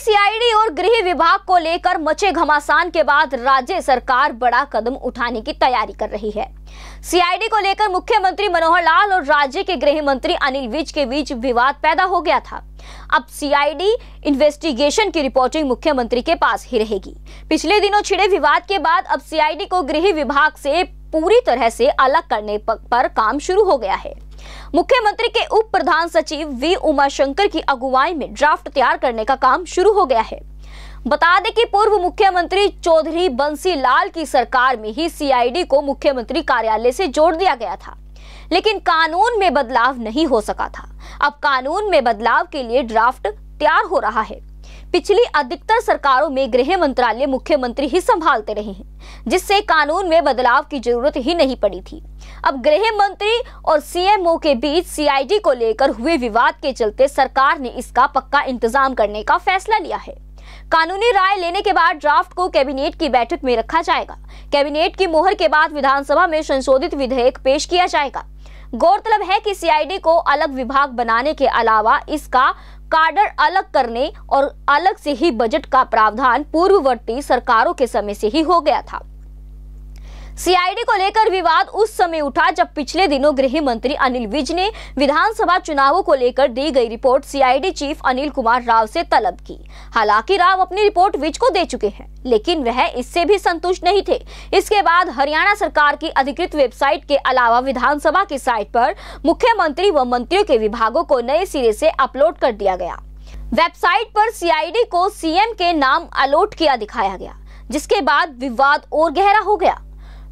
CID और गृह विभाग को लेकर मचे घमासान के बाद राज्य सरकार बड़ा कदम उठाने की तैयारी कर रही है सीआईडी को लेकर मुख्यमंत्री मनोहर लाल और राज्य के गृह मंत्री अनिल विज के बीच विवाद पैदा हो गया था अब सीआईडी इन्वेस्टिगेशन की रिपोर्टिंग मुख्यमंत्री के पास ही रहेगी पिछले दिनों छिड़े विवाद के बाद अब सीआईडी को गृह विभाग से पूरी तरह से अलग करने पर काम शुरू हो गया है मुख्यमंत्री के उप प्रधान सचिव वी उमाशंकर की अगुवाई में ड्राफ्ट तैयार करने का काम शुरू हो गया है बता दें कि पूर्व मुख्यमंत्री चौधरी बंसी लाल की सरकार में ही सीआईडी को मुख्यमंत्री कार्यालय से जोड़ दिया गया था लेकिन कानून में बदलाव नहीं हो सका था अब कानून में बदलाव के लिए ड्राफ्ट तैयार हो रहा है पिछली अधिकतर सरकारों में गृह मंत्रालय मुख्यमंत्री ही संभालते रहे हैं जिससे कानून में बदलाव की जरूरत ही नहीं पड़ी थी अब गृह मंत्री और सीएमओ के बीच सीआईडी को लेकर हुए विवाद के चलते सरकार ने इसका पक्का इंतजाम करने का फैसला लिया है कानूनी राय लेने के बाद ड्राफ्ट को कैबिनेट की बैठक में रखा जाएगा कैबिनेट की मोहर के बाद विधानसभा में संशोधित विधेयक पेश किया जाएगा गौरतलब है कि सीआईडी को अलग विभाग बनाने के अलावा इसका कार्डर अलग करने और अलग से ही बजट का प्रावधान पूर्ववर्ती सरकारों के समय से ही हो गया था सीआईडी को लेकर विवाद उस समय उठा जब पिछले दिनों गृह मंत्री अनिल विज ने विधानसभा चुनावों को लेकर दी गई report CID chief Anil Kumar Rao से तलब की हालांकि राव अपनी रिपोर्ट विज को दे चुके हैं लेकिन वह इससे भी संतुष्ट नहीं थे इसके बाद हरियाणा सरकार की अधिकृत वेबसाइट के अलावा विधानसभा की साइट पर मुख्यमंत्री व मंत्रियों के विभागों को नए सिरे से अपलोड कर दिया गया वेबसाइट पर सीआईडी को सीएम के नाम अलोट किया दिखाया गया जिसके बाद विवाद और गहरा हो गया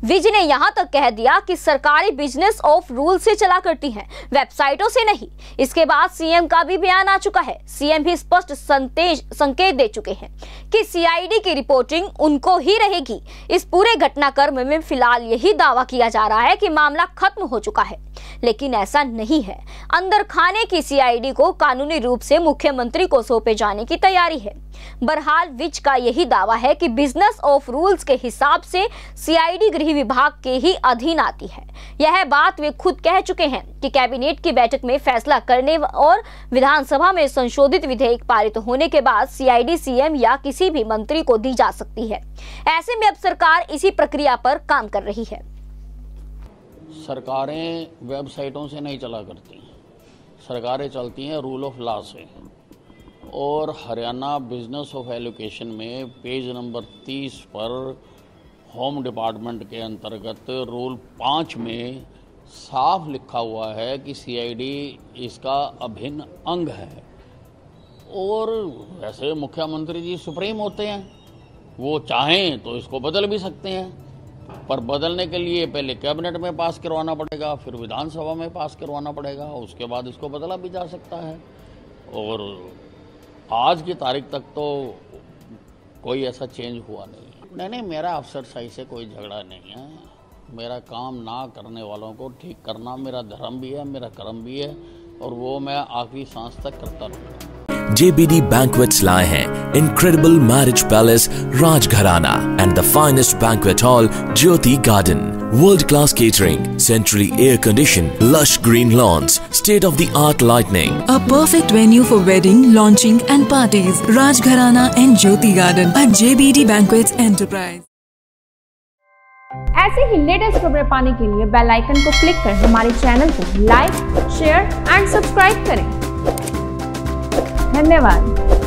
विज ने यहाँ तक कह दिया कि सरकारें बिजनेस ऑफ रूल से चला करती हैं वेबसाइटों से नहीं इसके बाद सीएम का भी बयान आ चुका है सीएम भी स्पष्ट संकेत दे चुके हैं कि सीआईडी की रिपोर्टिंग उनको ही रहेगी इस पूरे घटनाक्रम में फिलहाल यही दावा किया जा रहा है कि मामला खत्म हो चुका है लेकिन ऐसा नहीं है अंदर खाने की सीआईडी को कानूनी रूप से मुख्यमंत्री को सौंपे जाने की तैयारी है बहरहाल विज का यही दावा है कि बिजनेस ऑफ रूल्स के हिसाब से सीआईडी गृह विभाग के ही अधीन आती है यह बात वे खुद कह चुके हैं कि कैबिनेट की बैठक में फैसला करने और विधानसभा में संशोधित विधेयक पारित होने के बाद सीआईडी सीएम या किसी भी मंत्री को दी जा सकती है ऐसे में अब सरकार इसी प्रक्रिया पर काम कर रही है सरकारें वेबसाइटों से नहीं चला करती सरकारें चलती हैं रूल ऑफ लॉ से और हरियाणा बिजनेस ऑफ एलोकेशन में पेज नंबर 30 पर होम डिपार्टमेंट के अंतर्गत रूल पाँच में साफ लिखा हुआ है कि सीआईडी इसका अभिन्न अंग है और वैसे मुख्यमंत्री जी सुप्रीम होते हैं वो चाहें तो इसको बदल भी सकते हैं पर बदलने के लिए पहले कैबिनेट में पास करवाना पड़ेगा फिर विधानसभा में पास करवाना पड़ेगा उसके बाद इसको बदला भी जा सकता है और आज की तारीख तक तो कोई ऐसा चेंज हुआ नहीं नहीं नहीं मेरा अफसर सही से कोई झगड़ा नहीं है मेरा काम ना करने वालों को ठीक करना मेरा धर्म भी है मेरा कर्म भी है और वो मैं आखिरी सांस तक करता रहूँगा JBD Banquets लाए हैं Incredible Marriage Palace, Rajgharana and the finest banquet hall, Jyoti Garden. World class catering, centrally air conditioned, lush green lawns, state of the art lighting A perfect venue for wedding, launching, and parties. Rajgharana and Jyoti Garden at JBD Banquets Enterprise. ऐसे ही latest खबरें पाने के लिए bell icon को click कर हमारे channel को like share and subscribe करें धन्यवाद